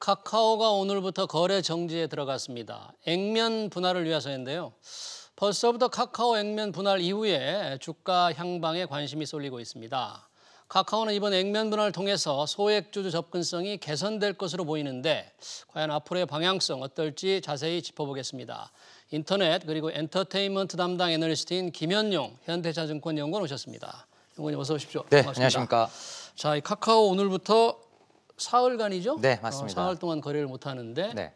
카카오가 오늘부터 거래 정지에 들어갔습니다. 액면 분할을 위해서인데요. 벌써부터 카카오 액면 분할 이후에 주가 향방에 관심이 쏠리고 있습니다. 카카오는 이번 액면 분할을 통해서 소액주주 접근성이 개선될 것으로 보이는데 과연 앞으로의 방향성 어떨지 자세히 짚어보겠습니다. 인터넷 그리고 엔터테인먼트 담당 애널리스트인 김현용 현대차증권 연구원 오셨습니다. 연구원님 어서 오십시오. 네, 반갑습니다. 안녕하십니까. 자, 이 카카오 오늘부터 사흘간이죠? 네, 어, 맞습니다. 어, 사흘 동안 거래를 못 하는데 네.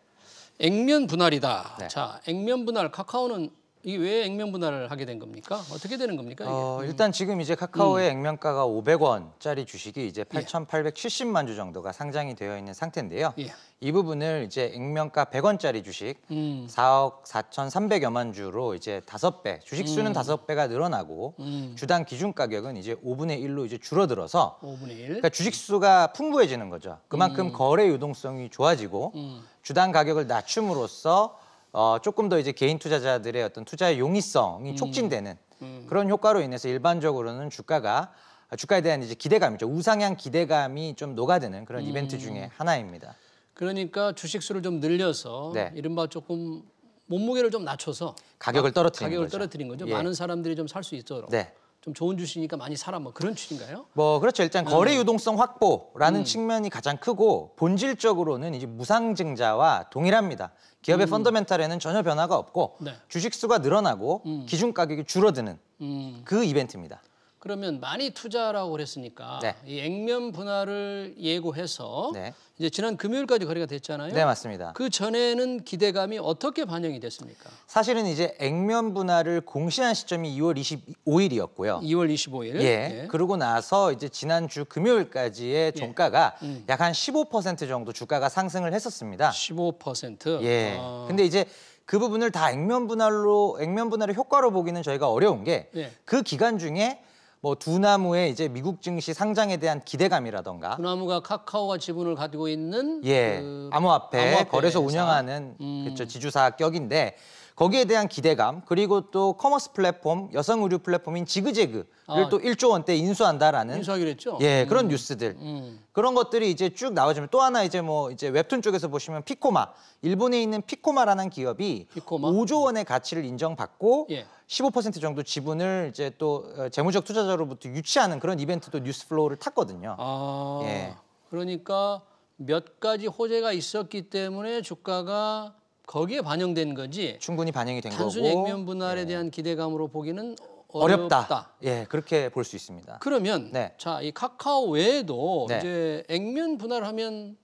액면 분할이다. 네. 자, 액면 분할 카카오는 이게 왜 액면 분할을 하게 된 겁니까? 어떻게 되는 겁니까? 어, 음. 일단 지금 이제 카카오의 음. 액면가가 500원짜리 주식이 이제 8,870만 예. 주 정도가 상장이 되어 있는 상태인데요. 예. 이 부분을 이제 액면가 100원짜리 주식 음. 4억 4,300여만 주로 이제 5배, 주식 수는 음. 5배가 늘어나고 음. 주당 기준 가격은 이제 5분의 1로 이제 줄어들어서 5분의 1. 그러니까 주식 수가 풍부해지는 거죠. 그만큼 음. 거래 유동성이 좋아지고 음. 주당 가격을 낮춤으로써 어, 조금 더 이제 개인 투자자들의 어떤 투자의 용이성이 음. 촉진되는 음. 그런 효과로 인해서 일반적으로는 주가가 주가에 대한 이제 기대감이죠. 우상향 기대감이 좀 녹아드는 그런 음. 이벤트 중에 하나입니다. 그러니까 주식 수를 좀 늘려서 네. 이른바 조금 몸무게를 좀 낮춰서 가격을 떨어뜨린 가격을 거죠. 떨어뜨린 거죠. 예. 많은 사람들이 좀 살 수 있도록. 네. 좀 좋은 주식이니까 많이 사라 뭐 그런 취지인가요? 뭐 그렇죠. 일단 음. 거래 유동성 확보라는 음. 측면이 가장 크고 본질적으로는 이제 무상증자와 동일합니다. 기업의 음. 펀더멘탈에는 전혀 변화가 없고 네. 주식 수가 늘어나고 음. 기준 가격이 줄어드는 음. 그 이벤트입니다. 그러면 많이 투자라고 하 그랬으니까 네. 이 액면 분할을 예고해서 네. 이제 지난 금요일까지 거래가 됐잖아요. 네, 맞습니다. 그 전에는 기대감이 어떻게 반영이 됐습니까? 사실은 이제 액면 분할을 공시한 시점이 2월 25일이었고요. 2월 25일. 예. 예. 그러고 나서 이제 지난주 금요일까지의 예. 종가가 예. 음. 약한 15% 정도 주가가 상승을 했었습니다. 15%. 예. 아. 근데 이제 그 부분을 다 액면 분할로 액면 분할의 효과로 보기는 저희가 어려운 게그 예. 그 기간 중에 뭐 두나무의 이제 미국 증시 상장에 대한 기대감이라던가 두나무가 카카오가 지분을 가지고 있는 예, 그... 암호화폐, 암호화폐 거래소 운영하는 음... 그렇죠, 지주사 격인데 거기에 대한 기대감 그리고 또 커머스 플랫폼 여성 의류 플랫폼인 지그재그를 아, 또 1조 원대 인수한다라는 인수하기로 했죠. 예 음. 그런 음. 뉴스들 음. 그런 것들이 이제 쭉 나와주면 또 하나 이제 뭐 이제 웹툰 쪽에서 보시면 피코마 일본에 있는 피코마라는 기업이 피코마? 5조 원의 가치를 인정받고 예. 15% 정도 지분을 이제 또 어, 재무적 투자자로부터 유치하는 그런 이벤트도 뉴스플로우를 탔거든요. 아, 예. 그러니까 몇 가지 호재가 있었기 때문에 주가가 거기에 반영된 거지. 충분히 반영이 된 단순히 거고. 단순 액면 분할에 예. 대한 기대감으로 보기는 어렵다. 어렵다. 예, 그렇게 볼 수 있습니다. 그러면 네. 자, 이 카카오 외에도 네. 이제 액면 분할하면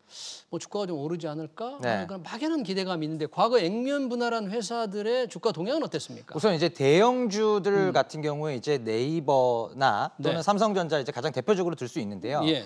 뭐 주가가 좀 오르지 않을까? 네. 그런 막연한 기대감이 있는데 과거 액면 분할한 회사들의 주가 동향은 어땠습니까? 우선 이제 대형주들 음. 같은 경우에 이제 네이버나 또는 네. 삼성전자 이제 가장 대표적으로 들 수 있는데요. 예.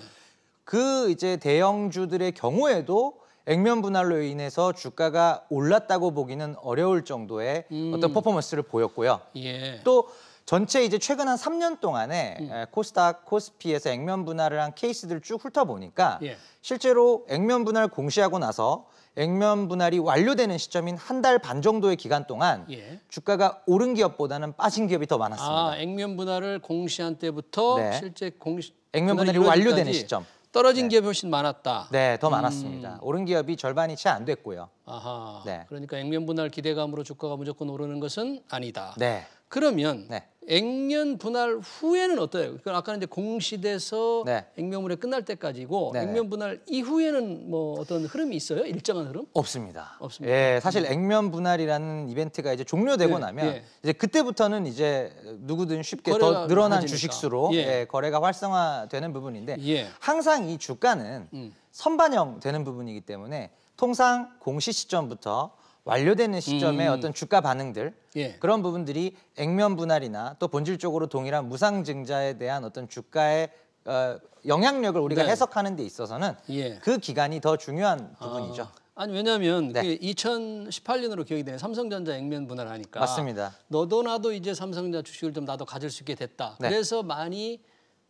그 이제 대형주들의 경우에도 액면 분할로 인해서 주가가 올랐다고 보기는 어려울 정도의 음. 어떤 퍼포먼스를 보였고요. 예. 또 전체 이제 최근 한 3년 동안에 음. 코스닥, 코스피에서 액면 분할을 한 케이스들 을쭉 훑어보니까 예. 실제로 액면 분할 공시하고 나서 액면 분할이 완료되는 시점인 한 달 반 정도의 기간 동안 예. 주가가 오른 기업보다는 빠진 기업이 더 많았습니다. 아, 액면 분할을 공시한 때부터 네. 실제 공시 액면 분할이 완료되는 시점. 떨어진 네. 기업이 훨씬 많았다. 네, 더 음. 많았습니다. 음. 오른 기업이 절반이 채 안 됐고요. 아하. 네. 그러니까 액면 분할 기대감으로 주가가 무조건 오르는 것은 아니다. 네. 그러면 네. 액면 분할 후에는 어때요? 그건 아까 는 이제 공시돼서 네. 액면물에 끝날 때까지고 네네. 네. 액면 분할 이후에는 뭐 어떤 흐름이 있어요? 일정한 흐름? 없습니다. 없습니다. 예, 사실 액면 분할이라는 이벤트가 이제 종료되고 예, 나면 예. 이제 그때부터는 이제 누구든 쉽게 더 늘어난 가지니까. 주식수로 예. 예. 거래가 활성화되는 부분인데 예. 항상 이 주가는 음. 선반영 되는 부분이기 때문에 통상 공시 시점부터 완료되는 시점의 음. 어떤 주가 반응들 예. 그런 부분들이 액면 분할이나 또 본질적으로 동일한 무상증자에 대한 어떤 주가의 어, 영향력을 우리가 네. 해석하는 데 있어서는 예. 그 기간이 더 중요한 아. 부분이죠. 아. 아니 왜냐하면 네. 그게 2018년으로 기억이 되네 삼성전자 액면 분할하니까 맞습니다. 너도 나도 이제 삼성전자 주식을 좀 나도 가질 수 있게 됐다. 네. 그래서 많이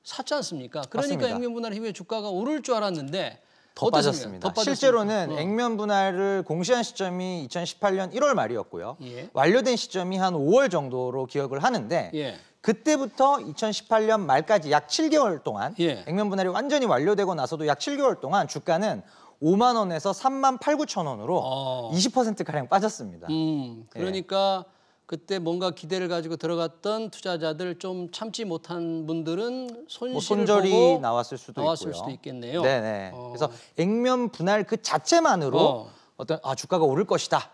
샀지 않습니까? 그러니까 맞습니다. 액면 분할 힘의 주가가 오를 줄 알았는데 더 빠졌습니다. 실제로는 어. 액면 분할을 공시한 시점이 2018년 1월 말이었고요. 예. 완료된 시점이 한 5월 정도로 기억을 하는데 예. 그때부터 2018년 말까지 약 7개월 동안 예. 액면 분할이 완전히 완료되고 나서도 약 7개월 동안 주가는 5만 원에서 3만 8, 9천 원으로 어. 20%가량 빠졌습니다. 음, 예. 그러니까 그때 뭔가 기대를 가지고 들어갔던 투자자들 좀 참지 못한 분들은 손실을 뭐 보고 나왔을 수도 나왔을 있고요. 수도 있겠네요. 네네. 어. 그래서 액면 분할 그 자체만으로 어. 어떤 아 주가가 오를 것이다라고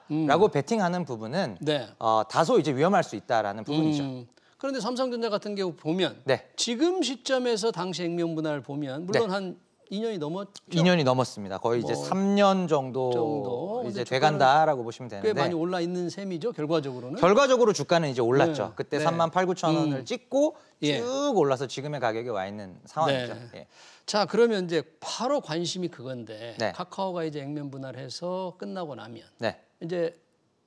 음. 베팅하는 부분은 네. 어, 다소 이제 위험할 수 있다라는 부분이죠. 음. 그런데 삼성전자 같은 경우 보면 네. 지금 시점에서 당시 액면 분할 보면 네. 물론 네. 한 2년이 넘었죠? 2년이 넘었습니다. 거의 뭐 이제 3년 정도, 정도. 이제 돼간다라고 보시면 되는데 꽤 많이 올라 있는 셈이죠. 결과적으로는 결과적으로 주가는 이제 올랐죠. 네. 그때 네. 3만 8 9천 원을 음. 찍고 예. 쭉 예. 올라서 지금의 가격에 와 있는 상황이죠. 네. 예. 자 그러면 이제 바로 관심이 그건데 네. 카카오가 이제 액면 분할해서 끝나고 나면 네. 이제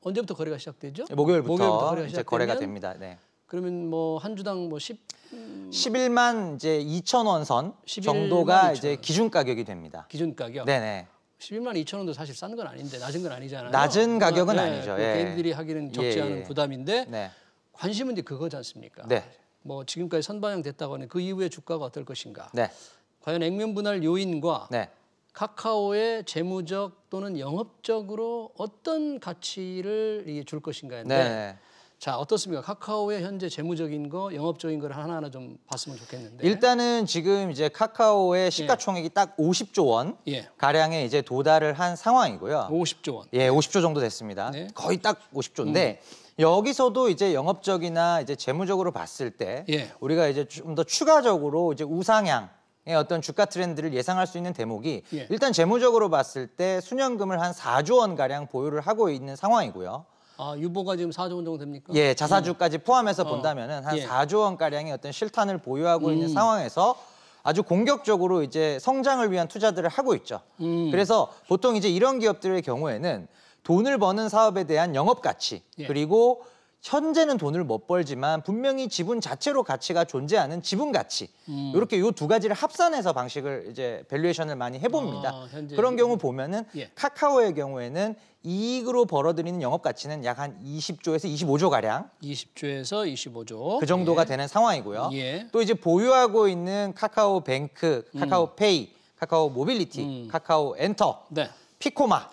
언제부터 거래가 시작되죠? 목요일부터, 목요일부터 거래가, 시작되면, 거래가 됩니다. 네. 그러면 뭐 한 주당 뭐 10, 음. 11만 이제 2천 원 선 정도가 2천 이제 기준 가격이 됩니다. 기준 가격. 네네. 11만 2천 원도 사실 싼 건 아닌데 낮은 건 아니잖아요. 낮은 네, 가격은 그러나, 네, 아니죠. 예. 개인들이 하기는 적지 예, 예, 않은 예. 부담인데 네. 관심은 이제 그거지 않습니까? 네. 뭐 지금까지 선반영 됐다고 하는 그 이후의 주가가 어떨 것인가? 네. 과연 액면 분할 요인과 네. 카카오의 재무적 또는 영업적으로 어떤 가치를 줄 것인가인데 네. 자 어떻습니까? 카카오의 현재 재무적인 거, 영업적인 걸 하나하나 좀 봤으면 좋겠는데. 일단은 지금 이제 카카오의 예. 시가총액이 예. 딱 50조 원 예. 가량에 이제 도달을 한 상황이고요. 50조 원. 예, 50조 정도 됐습니다. 네. 거의 딱 50조인데. 음. 여기서도 이제 영업적이나 이제 재무적으로 봤을 때 예. 우리가 이제 좀 더 추가적으로 이제 우상향 의 어떤 주가 트렌드를 예상할 수 있는 대목이 예. 일단 재무적으로 봤을 때 순현금을 한 4조 원 가량 보유를 하고 있는 상황이고요. 아, 유보가 지금 4조 원 정도 됩니까? 예, 자사주까지 포함해서 어, 어. 본다면은 한 예. 4조 원 가량의 어떤 실탄을 보유하고 있는 음. 상황에서 아주 공격적으로 이제 성장을 위한 투자들을 하고 있죠. 음. 그래서 보통 이제 이런 기업들의 경우에는 돈을 버는 사업에 대한 영업 가치 예. 그리고 현재는 돈을 못 벌지만 분명히 지분 자체로 가치가 존재하는 지분 가치 음. 이렇게 요 두 가지를 합산해서 방식을 이제 밸류에이션을 많이 해봅니다. 아, 그런 경우 음. 보면은 예. 카카오의 경우에는 이익으로 벌어들이는 영업 가치는 약 한 20조에서 25조 가량. 20조에서 25조. 그 정도가 예. 되는 상황이고요. 예. 또 이제 보유하고 있는 카카오 뱅크, 카카오 음. 페이, 카카오 모빌리티, 음. 카카오 엔터, 네. 피코마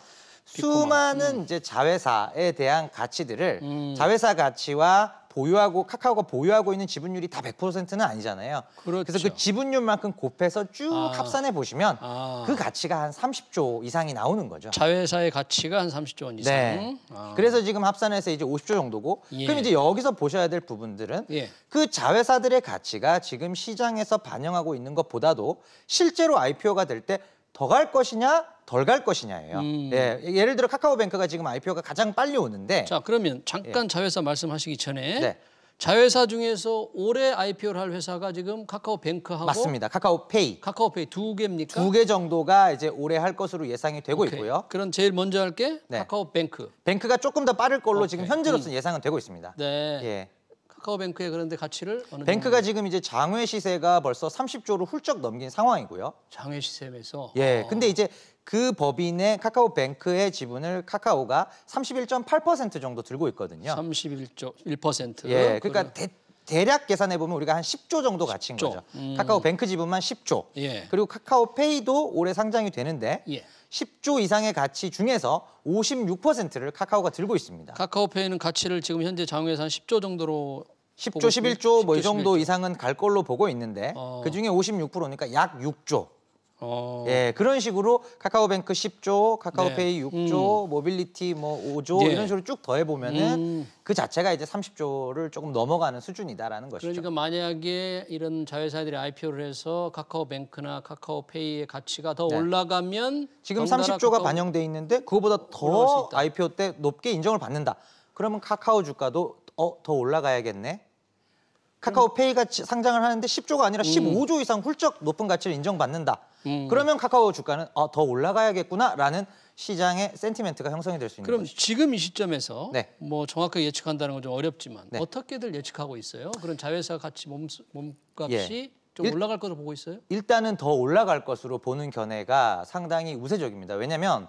수많은 음. 이제 자회사에 대한 가치들을 음. 자회사 가치와 보유하고 카카오가 보유하고 있는 지분율이 다 100%는 아니잖아요. 그 그렇죠. 그래서그 지분율만큼 곱해서 쭉 아. 합산해 보시면 아. 그 가치가 한 30조 이상이 나오는 거죠. 자회사의 가치가 한 30조 원 이상. 네. 아. 그래서 지금 합산해서 이제 50조 정도고. 예. 그럼 이제 여기서 보셔야 될 부분들은 예. 그 자회사들의 가치가 지금 시장에서 반영하고 있는 것보다도 실제로 IPO가 될때 더갈 것이냐 덜 갈 것이냐예요. 음. 예, 예를 들어 카카오뱅크가 지금 IPO가 가장 빨리 오는데 자 그러면 잠깐 예. 자회사 말씀하시기 전에 네. 자회사 중에서 올해 IPO를 할 회사가 지금 카카오뱅크하고 맞습니다. 카카오페이. 카카오페이 두 개입니까? 두 개 정도가 이제 올해 할 것으로 예상이 되고 오케이. 있고요. 그럼 제일 먼저 할게 네. 카카오뱅크. 뱅크가 조금 더 빠를 걸로 오케이. 지금 현재로서는 음. 예상은 되고 있습니다. 네. 예. 카카오뱅크의 그런데 가치를 어느 뱅크가 정도? 지금 이제 장외 시세가 벌써 30조를 훌쩍 넘긴 상황이고요. 장외 시세에서 예. 어. 근데 이제 그 법인의 카카오뱅크의 지분을 카카오가 31.8% 정도 들고 있거든요. 31조 1%. 예. 그러니까 대, 대략 계산해 보면 우리가 한 10조 정도 가치인 10조. 거죠. 음. 카카오뱅크 지분만 10조. 예. 그리고 카카오페이도 올해 상장이 되는데 예. 10조 이상의 가치 중에서 56%를 카카오가 들고 있습니다. 카카오페이는 가치를 지금 현재 장외에서 10조 정도로 10조, 11조 뭐 이 정도 11조. 이상은 갈 걸로 보고 있는데 어... 그중에 56%니까 약 6조 어... 예, 그런 식으로 카카오뱅크 10조, 카카오페이 네. 6조, 음. 모빌리티 뭐 5조 네. 예. 이런 식으로 쭉 더해 보면은 음. 그 자체가 이제 30조를 조금 넘어가는 수준이다라는 것이죠. 그러니까 만약에 이런 자회사들이 IPO를 해서 카카오뱅크나 카카오페이의 가치가 더 네. 올라가면 지금 30조가 카카오... 반영돼 있는데 그거보다 더 IPO 때 높게 인정을 받는다. 그러면 카카오 주가도 어, 더 올라가야겠네. 카카오페이가 상장을 하는데 10조가 아니라 15조 음. 이상 훌쩍 높은 가치를 인정받는다. 음. 그러면 카카오 주가는 어, 더 올라가야겠구나라는 시장의 센티멘트가 형성이 될 수 있는 그럼 것이죠. 지금 이 시점에서 네. 뭐 정확하게 예측한다는 건 좀 어렵지만 네. 어떻게들 예측하고 있어요? 그런 자회사 가치 몸, 몸값이 예. 좀 일, 올라갈 것으로 보고 있어요? 일단은 더 올라갈 것으로 보는 견해가 상당히 우세적입니다. 왜냐하면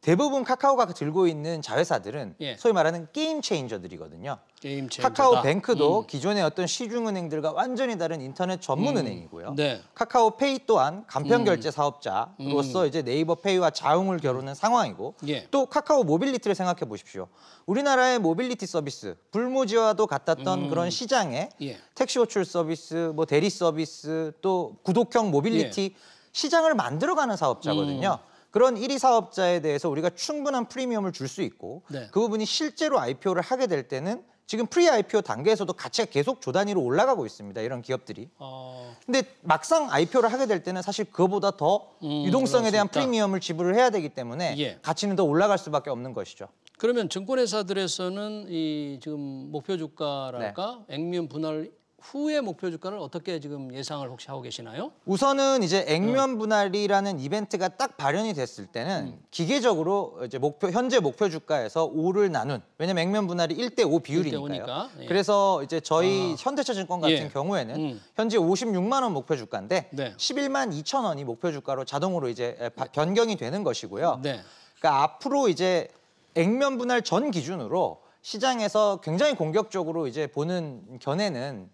대부분 카카오가 들고 있는 자회사들은 예. 소위 말하는 게임 체인저들이거든요. 게임 카카오뱅크도 음. 기존의 어떤 시중은행들과 완전히 다른 인터넷 전문 음. 은행이고요. 네. 카카오페이 또한 간편 음. 결제 사업자로서 음. 이제 네이버페이와 자웅을 겨루는 상황이고 예. 또 카카오 모빌리티를 생각해 보십시오. 우리나라의 모빌리티 서비스 불모지와도 같았던 그런 시장에 예. 택시 호출 서비스, 뭐 대리 서비스, 또 구독형 모빌리티 예. 시장을 만들어가는 사업자거든요. 그런 1위 사업자에 대해서 우리가 충분한 프리미엄을 줄 수 있고 네. 그 부분이 실제로 IPO를 하게 될 때는 지금 프리 IPO 단계에서도 가치가 계속 조단위로 올라가고 있습니다. 이런 기업들이. 어... 근데 막상 IPO를 하게 될 때는 사실 그거보다 더 음, 유동성에 대한 프리미엄을 지불을 해야 되기 때문에 예. 가치는 더 올라갈 수밖에 없는 것이죠. 그러면 증권회사들에서는 이 지금 목표 주가랄까 네. 액면 분할 후의 목표 주가를 어떻게 지금 예상을 혹시 하고 계시나요? 우선은 이제 액면 음. 분할이라는 이벤트가 딱 발현이 됐을 때는 음. 기계적으로 이제 목표 현재 목표 주가에서 5를 나눈 왜냐면 액면 분할이 1대 5 비율이니까요. 예. 그래서 이제 저희 아. 현대차증권 같은 예. 경우에는 음. 현재 56만 원 목표 주가인데 네. 11만 2천 원이 목표 주가로 자동으로 이제 바, 변경이 되는 것이고요. 네. 그러니까 앞으로 이제 액면 분할 전 기준으로 시장에서 굉장히 공격적으로 이제 보는 견해는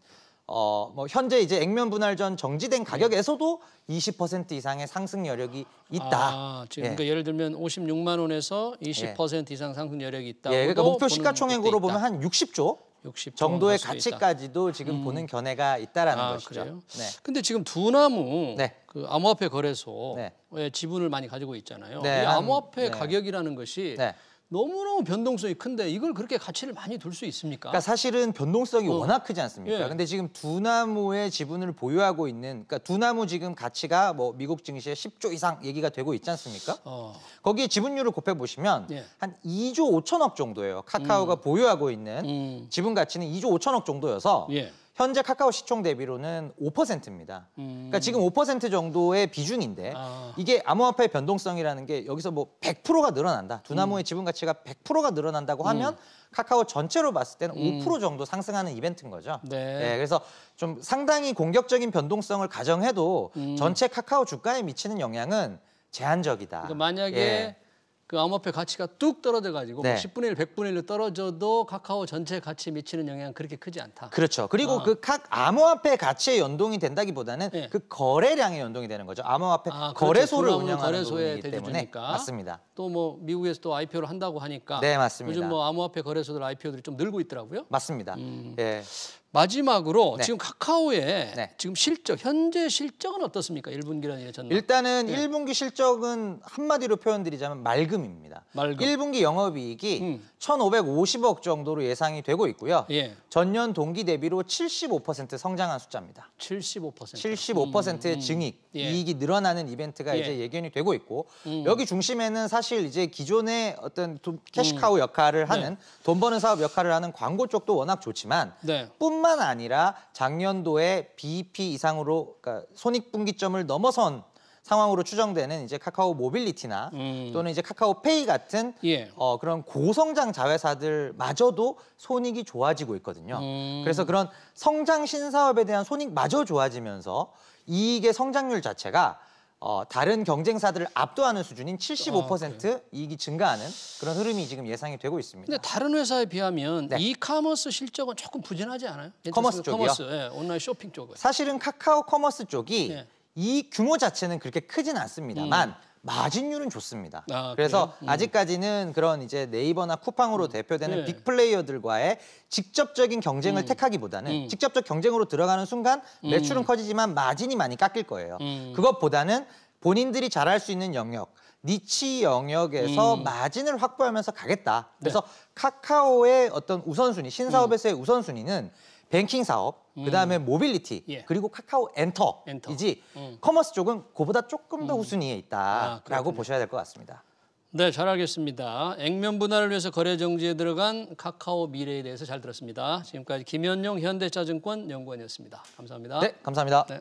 어, 뭐 현재 이제 액면 분할 전 정지된 네. 가격에서도 20% 이상의 상승 여력이 있다. 아, 지금 예. 그러니까 예를 들면 56만 원에서 20% 예. 이상 상승 여력이 있다. 예, 그러니까 목표 시가총액으로 보면 한 60조, 6 0 정도의 가치까지도 지금 음. 보는 견해가 있다라는 아, 것이죠. 그래요? 네. 근데 지금 두나무 네. 그 암호화폐 거래소에 네. 지분을 많이 가지고 있잖아요. 네, 이 암호화폐 한, 네. 가격이라는 것이 네. 너무너무 변동성이 큰데 이걸 그렇게 가치를 많이 둘 수 있습니까? 그러니까 사실은 변동성이 어. 워낙 크지 않습니까? 예. 근데 지금 두나무의 지분을 보유하고 있는 그러니까 두나무 지금 가치가 뭐 미국 증시에 10조 이상 얘기가 되고 있지 않습니까? 어. 거기에 지분율을 곱해 보시면 예. 한 2조 5천억 정도예요. 카카오가 음. 보유하고 있는 음. 지분 가치는 2조 5천억 정도여서 예. 현재 카카오 시총 대비로는 5%입니다. 음. 그러니까 지금 5% 음. 정도의 비중인데 아. 이게 암호화폐 의 변동성이라는 게 여기서 뭐 100%가 늘어난다. 두나무의 음. 지분 가치가 100%가 늘어난다고 하면 음. 카카오 전체로 봤을 때는 음. 5% 정도 상승하는 이벤트인 거죠. 네. 네. 그래서 좀 상당히 공격적인 변동성을 가정해도 음. 전체 카카오 주가에 미치는 영향은 제한적이다. 그러니까 만약에 예. 그 암호화폐 가치가 뚝 떨어져 가지고 뭐 네. 10분의 1, 100분의 1로 떨어져도 카카오 전체 가치에 미치는 영향은 그렇게 크지 않다. 그렇죠. 그리고 아. 그각 암호화폐 가치에 연동이 된다기보다는 네. 그 거래량에 연동이 되는 거죠. 암호화폐 아, 그렇죠. 거래소를 운영하는 거래소에 때문에 맞습니다. 또 뭐 미국에서 또 IPO를 한다고 하니까 네, 맞습니다. 요즘 뭐 암호화폐 거래소들 IPO들이 좀 늘고 있더라고요. 맞습니다. 음. 예. 마지막으로 네. 지금 카카오의 네. 지금 실적 현재 실적은 어떻습니까? 1분기랑 예전 일단은 네. 1분기 실적은 한마디로 표현드리자면 맑음입니다. 맑음. 1분기 영업이익이 음. 1,550억 정도로 예상이 되고 있고요. 예. 전년 동기 대비로 75% 성장한 숫자입니다. 75% 75%의 음, 음, 음. 증익 예. 이익이 늘어나는 이벤트가 예. 이제 예견이 되고 있고 음. 여기 중심에는 사실 이제 기존의 어떤 음. 캐시카우 역할을 네. 하는 돈 버는 사업 역할을 하는 광고 쪽도 워낙 좋지만 네. 뿐 뿐만 아니라 작년도에 BEP 이상으로 그러니까 손익분기점을 넘어선 상황으로 추정되는 이제 카카오 모빌리티나 음. 또는 이제 카카오페이 같은 예. 어, 그런 고성장 자회사들마저도 손익이 좋아지고 있거든요. 음. 그래서 그런 성장 신사업에 대한 손익마저 좋아지면서 이익의 성장률 자체가 어, 다른 경쟁사들을 압도하는 수준인 75% 아, 이익이 증가하는 그런 흐름이 지금 예상이 되고 있습니다. 근데 다른 회사에 비하면 네. 이커머스 실적은 조금 부진하지 않아요? 커머스 쪽이요? 커머스, 예, 온라인 쇼핑 쪽은. 사실은 카카오 커머스 쪽이 예. 이 규모 자체는 그렇게 크진 않습니다만 음. 마진율은 좋습니다. 아, 그래서 음. 아직까지는 그런 이제 네이버나 쿠팡으로 음. 대표되는 네. 예. 빅 플레이어들과의 직접적인 경쟁을 음. 택하기보다는 음. 직접적 경쟁으로 들어가는 순간 음. 매출은 커지지만 마진이 많이 깎일 거예요. 음. 그것보다는 본인들이 잘할 수 있는 영역 니치 영역에서 음. 마진을 확보하면서 가겠다. 그래서 네. 카카오의 어떤 우선순위, 신사업에서의 우선순위는 뱅킹 사업, 음. 그다음에 모빌리티, 예. 그리고 카카오 엔터이지 엔터. 음. 커머스 쪽은 그보다 조금 더 음. 우순위에 있다라고 아, 보셔야 될 것 같습니다. 네, 잘 알겠습니다. 액면 분할을 위해서 거래 정지에 들어간 카카오 미래에 대해서 잘 들었습니다. 지금까지 김현용 현대자증권 연구원이었습니다. 감사합니다. 네, 감사합니다. 네.